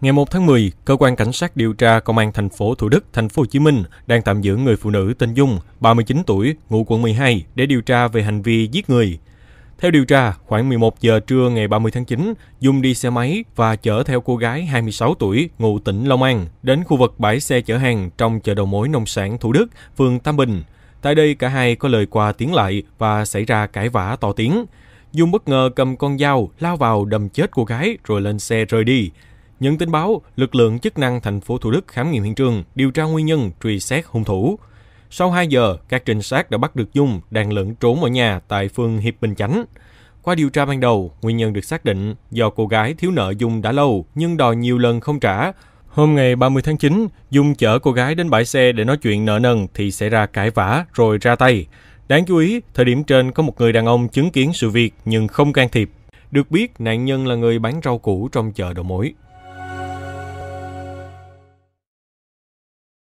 Ngày 1 tháng 10, cơ quan cảnh sát điều tra công an thành phố Thủ Đức, thành phố Hồ Chí Minh đang tạm giữ người phụ nữ tên Dung, 39 tuổi, ngụ quận 12 để điều tra về hành vi giết người. Theo điều tra, khoảng 11 giờ trưa ngày 30 tháng 9, Dung đi xe máy và chở theo cô gái 26 tuổi, ngụ tỉnh Long An, đến khu vực bãi xe chở hàng trong chợ đầu mối nông sản Thủ Đức, phường Tam Bình. Tại đây, cả hai có lời qua tiếng lại và xảy ra cãi vã to tiếng. Dung bất ngờ cầm con dao, lao vào đâm chết cô gái rồi lên xe rời đi. Nhận tin báo, lực lượng chức năng thành phố Thủ Đức khám nghiệm hiện trường, điều tra nguyên nhân, truy xét hung thủ. Sau 2 giờ, các trinh sát đã bắt được Dung đang lẫn trốn ở nhà tại phường Hiệp Bình Chánh. Qua điều tra ban đầu, nguyên nhân được xác định do cô gái thiếu nợ Dung đã lâu nhưng đòi nhiều lần không trả. Hôm ngày 30 tháng 9, Dung chở cô gái đến bãi xe để nói chuyện nợ nần thì xảy ra cãi vã rồi ra tay. Đáng chú ý, thời điểm trên có một người đàn ông chứng kiến sự việc nhưng không can thiệp. Được biết, nạn nhân là người bán rau củ trong chợ đầu mối.